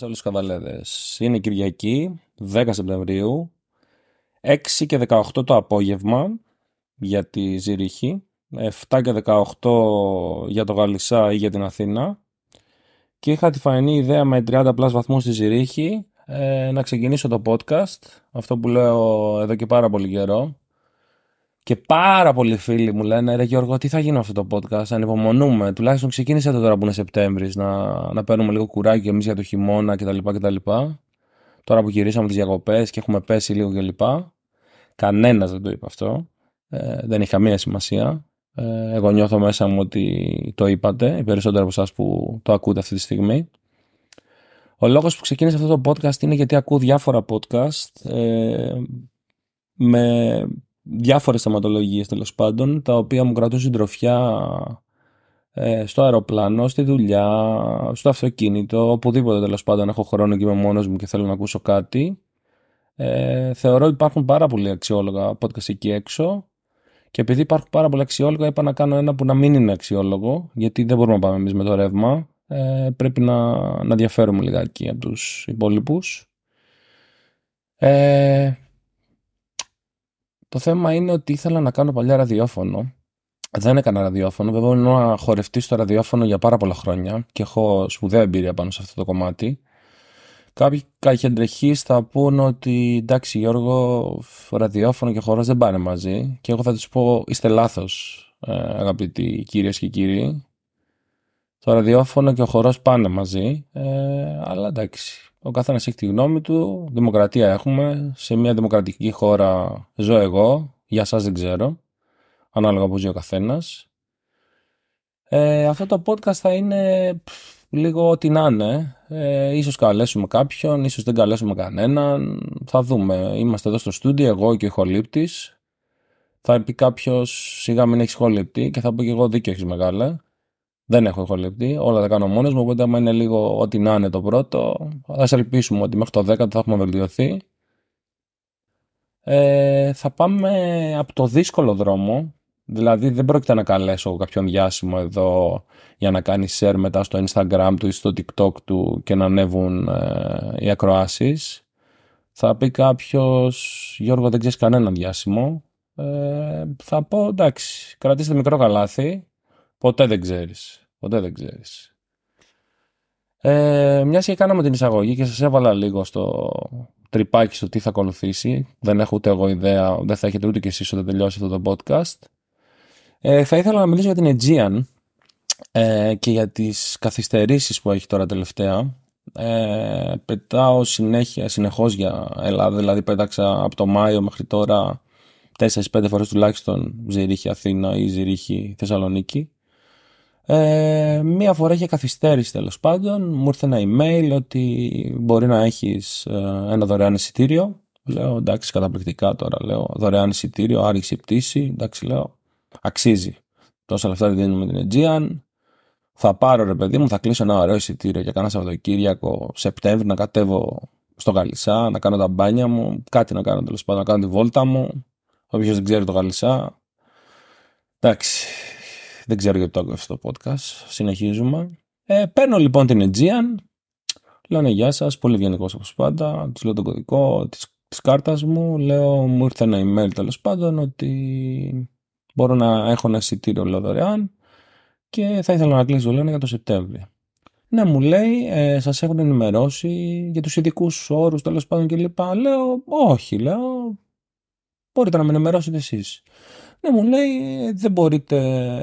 Καλησπέρα σε όλους Είναι Κυριακή, 10 Σεπτεμβρίου, 6 και 18 το απόγευμα για τη Ζηρίχη, 7 και 18 για το Γαλλισά ή για την Αθήνα και είχα τη φανή ιδέα με 30 πλάς βαθμούς στη Ζηρίχη ε, να ξεκινήσω το podcast, αυτό που λέω εδώ και πάρα πολύ καιρό. Και πάρα πολλοί φίλοι μου λένε: Ρε Γιώργο, τι θα γίνει αυτό το podcast, ανυπομονούμε. Τουλάχιστον ξεκίνησε το τώρα που είναι Σεπτέμβρης, να, να παίρνουμε λίγο κουράκι εμείς για το χειμώνα κτλ. κτλ. Τώρα που γυρίσαμε τις διακοπές και έχουμε πέσει λίγο κλπ. Κανένας δεν το είπε αυτό. Ε, δεν έχει καμία σημασία. Ε, εγώ νιώθω μέσα μου ότι το είπατε, οι περισσότεροι από εσάς που το ακούτε αυτή τη στιγμή. Ο λόγος που ξεκίνησε αυτό το podcast είναι γιατί ακούω διάφορα podcast ε, με διάφορες θεματολογίες τέλος πάντων, τα οποία μου κρατούν συντροφιά ε, στο αεροπλάνο, στη δουλειά, στο αυτοκίνητο, οπουδήποτε τέλος πάντων έχω χρόνο και είμαι μόνος μου και θέλω να ακούσω κάτι. Ε, θεωρώ υπάρχουν πάρα πολλοί αξιόλογα podcast εκεί έξω και επειδή υπάρχουν πάρα πολλοί αξιόλογα είπα να κάνω ένα που να μην είναι αξιόλογο γιατί δεν μπορούμε να πάμε εμείς με το ρεύμα ε, πρέπει να, να διαφέρουμε λιγάκι από τους υπόλοιπους ε, το θέμα είναι ότι ήθελα να κάνω παλιά ραδιόφωνο. Δεν έκανα ραδιόφωνο. Βέβαια, ήμουν να χορευτεί στο ραδιόφωνο για πάρα πολλά χρόνια και έχω σπουδαία εμπειρία πάνω σε αυτό το κομμάτι. Κάποιοι καχεντρεχεί θα πούνε ότι εντάξει, Γιώργο, ραδιόφωνο και χορός δεν πάνε μαζί. Και εγώ θα τους πω, είστε λάθος, ε, αγαπητοί κυρίε και κύριοι. Το ραδιόφωνο και ο χορός πάνε μαζί. Ε, αλλά εντάξει, ο καθένας έχει τη γνώμη του. Δημοκρατία έχουμε. Σε μια δημοκρατική χώρα ζω εγώ. Για σας δεν ξέρω. Ανάλογα που ζει ο καθένας. Ε, αυτό το podcast θα είναι λίγο ό,τι να είναι. Ε, ίσως καλέσουμε κάποιον, ίσως δεν καλέσουμε κανέναν. Θα δούμε. Είμαστε εδώ στο στούντιο, εγώ και ο ηχολήπτης. Θα πει κάποιος σιγά μην έχεις ηχολήπτη και θα πω και εγώ δίκιο έχεις μεγάλε, δεν έχω χολεπτεί, όλα τα κάνω μόνος μου. Οπότε, άμα είναι λίγο ό,τι να είναι το πρώτο, ας ελπίσουμε ότι μέχρι το 10 θα έχουμε βελτιωθεί. Ε, θα πάμε από το δύσκολο δρόμο. Δηλαδή, δεν πρόκειται να καλέσω κάποιον διάσημο εδώ για να κάνει share μετά στο Instagram του ή στο TikTok του και να ανέβουν ε, οι ακροάσεις. Θα πει κάποιος, Γιώργο, δεν ξέρεις κανέναν διάσημο. Ε, θα πω εντάξει, κρατήστε μικρό καλάθι Ποτέ δεν ξέρεις, Ποτέ δεν ξέρεις. Ε, μιας και κάναμε την εισαγωγή και σας έβαλα λίγο στο τρυπάκι στο τι θα ακολουθήσει. Δεν έχω ούτε εγώ ιδέα, δεν θα έχετε ούτε κι εσείς όταν τελειώσει αυτό το podcast. Ε, θα ήθελα να μιλήσω για την Aegean ε, και για τις καθυστερήσεις που έχει τώρα τελευταία. Ε, πετάω συνέχεια, συνεχώς για Ελλάδα, δηλαδή πέταξα από το Μάιο μέχρι τώρα 4-5 φορές τουλάχιστον Ζηρίχη Αθήνα ή Ζηρίχη Θεσσαλονίκη. Ε, μία φορά είχε καθυστέρηση τέλος πάντων. Μου ήρθε ένα email ότι μπορεί να έχεις ε, ένα δωρεάν εισιτήριο. Λέω εντάξει, καταπληκτικά τώρα. Λέω δωρεάν εισιτήριο, άρχισε η πτήση. Εντάξει, λέω αξίζει. Τόσα λεφτά δεν δίνουμε την Aegean. Θα πάρω ρε παιδί μου, θα κλείσω ένα ωραίο εισιτήριο για κάνα Σαββατοκύριακο Σεπτέμβρη να κατέβω στο Γαλισά, να κάνω τα μπάνια μου, κάτι να κάνω τέλος πάντων, να κάνω τη βόλτα μου. Όποιος δεν ξέρει το Γαλισά. Εντάξει, δεν ξέρω γιατί το άκουγα αυτό το podcast. Συνεχίζουμε. Ε, παίρνω λοιπόν την Aegean. Λένε γεια σας, πολύ ευγενικός όπως πάντα. Τους λέω τον κωδικό της της κάρτας μου. Λέω μου ήρθε ένα email τέλος πάντων ότι μπορώ να έχω ένα εισιτήριο λέω, δωρεάν και θα ήθελα να κλείσω λένε για το Σεπτέμβριο. Ναι, μου λέει, ε, σας έχουν ενημερώσει για τους ειδικούς όρους τέλος πάντων κλπ. Λέω, όχι, λέω, μπορείτε να με ενημερώσετε εσείς. Ναι, μου λέει δεν μπορείτε,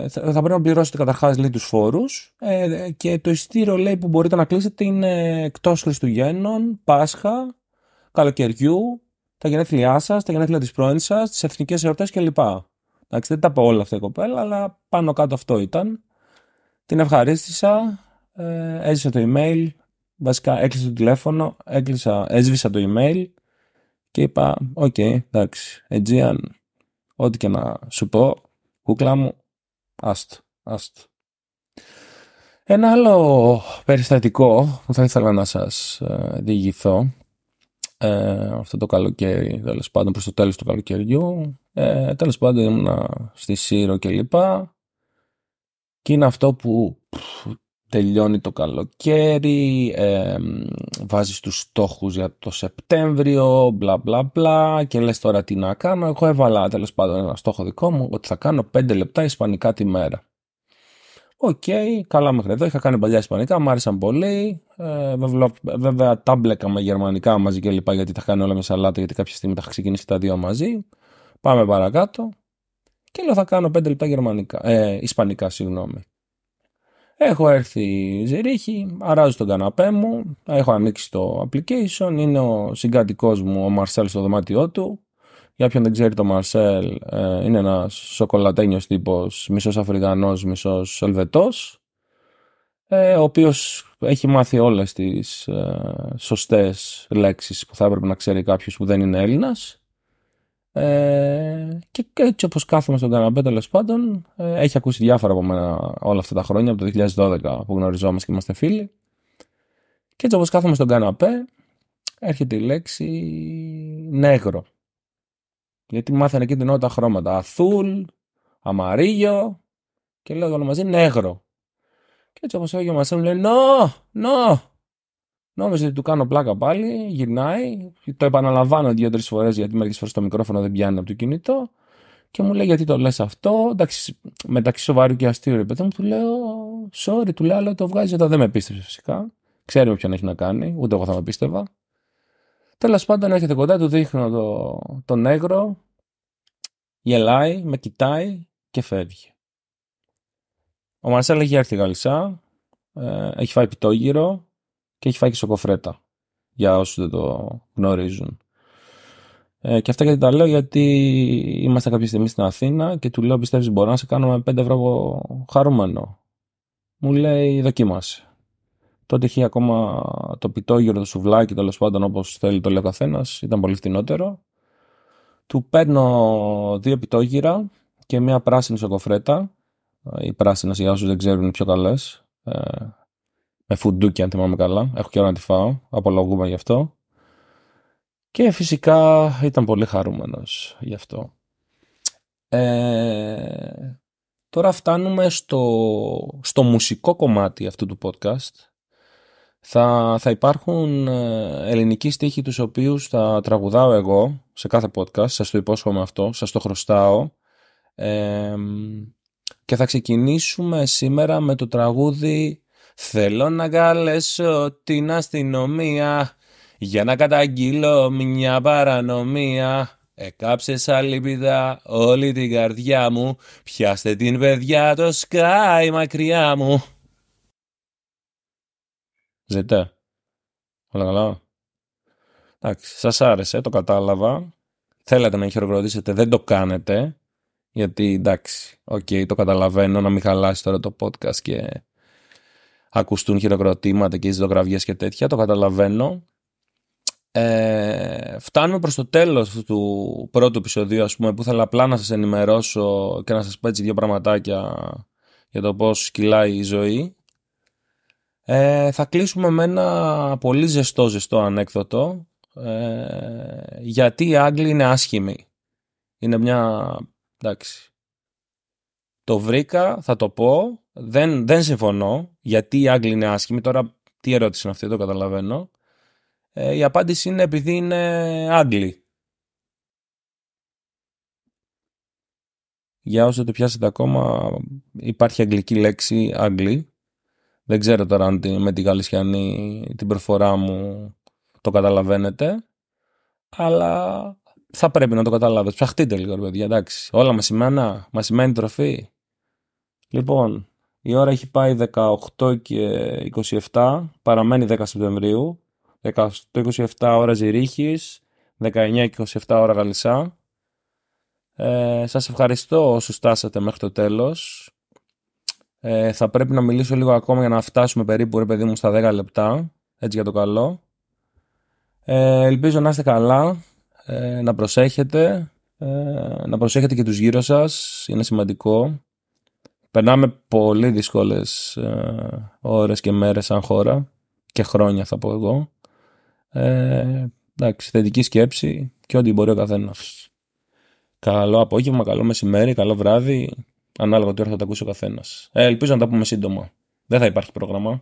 θα, πρέπει να πληρώσετε καταρχάς τους φόρους ε, και το ειστήριο λέει που μπορείτε να κλείσετε είναι εκτός Χριστουγέννων, Πάσχα, καλοκαιριού, τα γενέθλιά σας, τα γενέθλια της πρώην σας, τις εθνικές εορτές κλπ. Εντάξει, δεν τα πω όλα αυτά η κοπέλα, αλλά πάνω κάτω αυτό ήταν. Την ευχαρίστησα, ε, έζησα το email, βασικά έκλεισα το τηλέφωνο, έκλεισα, έσβησα το email και είπα, οκ, okay, εντάξει, Aegean, Ό,τι και να σου πω, κούκλα μου, άστο, άστο. Ένα άλλο περιστατικό που θα ήθελα να σας ε, διηγηθώ ε, αυτό το καλοκαίρι, τέλος πάντων προς το τέλος του καλοκαιριού, ε, τέλος πάντων στη Σύρο και λοιπά και είναι αυτό που τελειώνει το καλοκαίρι, ε, βάζεις τους στόχους για το Σεπτέμβριο, μπλα μπλα μπλα και λες τώρα τι να κάνω. Εγώ έβαλα τέλος πάντων ένα στόχο δικό μου ότι θα κάνω 5 λεπτά ισπανικά τη μέρα. Οκ, okay, καλά μέχρι εδώ. Είχα κάνει παλιά ισπανικά, μου άρεσαν πολύ. Ε, βέβαια, τα μπλέκα με γερμανικά μαζί και λοιπά γιατί τα κάνω όλα με σαλάτα γιατί κάποια στιγμή τα είχα ξεκινήσει τα δύο μαζί. Πάμε παρακάτω. Και λέω θα κάνω 5 λεπτά γερμανικά, ε, ισπανικά, συγγνώμη. Έχω έρθει Ζηρίχη, αράζω τον καναπέ μου, έχω ανοίξει το application, είναι ο συγκατοικός μου ο Μαρσέλ στο δωμάτιό του. Για όποιον δεν ξέρει το Μαρσέλ, ε, είναι ένας σοκολατένιος τύπος, μισός Αφρικανός, μισός Ελβετός, ε, ο οποίος έχει μάθει όλες τις ε, σωστές λέξεις που θα έπρεπε να ξέρει κάποιος που δεν είναι Έλληνας. Ε, και έτσι όπως κάθομαι στον καναπέ τέλος πάντων, ε, έχει ακούσει διάφορα από μένα όλα αυτά τα χρόνια, από το 2012 που γνωριζόμαστε και είμαστε φίλοι. Και έτσι όπως κάθομαι στον καναπέ, έρχεται η λέξη νέγρο. Γιατί μάθανε εκεί την ώρα τα χρώματα. Αθούλ, αμαρίγιο και λέω όλα μαζί νέγρο. Και έτσι όπως έγινε μας μου λέει «Νο, νο, Νόμιζε ότι του κάνω πλάκα πάλι, γυρνάει, το επαναλαμβάνω δύο-τρει φορές γιατί μερικές φορές το μικρόφωνο δεν πιάνει από το κινητό και μου λέει γιατί το λες αυτό. Εντάξει, μεταξύ σοβαρού και αστείου ρε παιδί μου, του λέω sorry, του λέω αλλά το βγάζει όταν δεν με πίστευε φυσικά. Ξέρει με ποιον έχει να κάνει, ούτε εγώ θα με πίστευα. Τέλος πάντων έρχεται κοντά, του δείχνω το, το γελάει, με κοιτάει και φεύγει. Ο Μαρσέλ έχει έρθει γαλισά, ε, έχει φάει πιτόγυρο, και έχει φάει και σοκοφρέτα για όσους δεν το γνωρίζουν. Ε, και αυτά γιατί τα λέω γιατί είμαστε κάποια στιγμή στην Αθήνα και του λέω πιστεύεις μπορώ να σε κάνω με 5 ευρώ χαρούμενο. Μου λέει δοκίμασε. Τότε είχε ακόμα το πιτόγυρο, το σουβλάκι, τέλος πάντων όπως θέλει το λέει ο καθένας, ήταν πολύ φτηνότερο. Του παίρνω δύο πιτόγυρα και μια πράσινη σοκοφρέτα. Ε, οι πράσινες για όσους δεν ξέρουν είναι πιο καλές. Ε, με φουντούκι αν θυμάμαι καλά, έχω καιρό να τη φάω, απολογούμε γι' αυτό. Και φυσικά ήταν πολύ χαρούμενος γι' αυτό. Ε, τώρα φτάνουμε στο, στο μουσικό κομμάτι αυτού του podcast. Θα, θα υπάρχουν ε, ελληνικοί στίχοι τους οποίους θα τραγουδάω εγώ σε κάθε podcast, σας το υπόσχομαι αυτό, σας το χρωστάω. Ε, και θα ξεκινήσουμε σήμερα με το τραγούδι Θέλω να καλέσω την αστυνομία για να καταγγείλω μια παρανομία. Εκάψες λυπηδά όλη την καρδιά μου, πιάστε την παιδιά το σκάι μακριά μου. Ζητέ. Όλα καλά. Εντάξει, σας άρεσε, το κατάλαβα. Θέλετε να χειροκροτήσετε, δεν το κάνετε. Γιατί εντάξει, οκ, okay, το καταλαβαίνω να μην χαλάσει τώρα το podcast και ακουστούν χειροκροτήματα και ειδογραφίε και τέτοια, το καταλαβαίνω. Ε, φτάνουμε προς το τέλος του πρώτου επεισοδίου ας πούμε που ήθελα απλά να σας ενημερώσω και να σας πω έτσι δύο πραγματάκια για το πώς κυλάει η ζωή. Ε, θα κλείσουμε με ένα πολύ ζεστό ζεστό ανέκδοτο ε, γιατί οι Άγγλοι είναι άσχημοι. Είναι μια εντάξει, το βρήκα, θα το πω. Δεν, δεν συμφωνώ γιατί οι Άγγλοι είναι άσχημοι. Τώρα τι ερώτηση είναι αυτή, το καταλαβαίνω. Ε, η απάντηση είναι επειδή είναι Άγγλοι. Για όσο το πιάσετε ακόμα υπάρχει αγγλική λέξη Άγγλοι. Δεν ξέρω τώρα αν με τη γαλλισιανή την προφορά μου το καταλαβαίνετε. Αλλά θα πρέπει να το καταλάβετε. Ψαχτείτε λίγο, ρε παιδιά, εντάξει. Όλα μας σημαίνει, μας σημαίνει τροφή. Λοιπόν, η ώρα έχει πάει 18 και 27, παραμένει 10 Σεπτεμβρίου. Το 27 ώρα Ζηρίχης, 19 και 27 ώρα Γαλισά. Ε, σας ευχαριστώ όσους στάσατε μέχρι το τέλος. Ε, θα πρέπει να μιλήσω λίγο ακόμα για να φτάσουμε περίπου, ρε παιδί μου, στα 10 λεπτά. Έτσι για το καλό. Ε, ελπίζω να είστε καλά ε, να προσέχετε, ε, να προσέχετε και τους γύρω σας, είναι σημαντικό. Περνάμε πολύ δύσκολες ε, ώρες και μέρες σαν χώρα και χρόνια θα πω εγώ. Ε, εντάξει, θετική σκέψη και ό,τι μπορεί ο καθένας. Καλό απόγευμα, καλό μεσημέρι, καλό βράδυ. Ανάλογα τι ώρα θα τα ακούσει ο καθένας. Ε, ελπίζω να τα πούμε σύντομα. Δεν θα υπάρχει πρόγραμμα.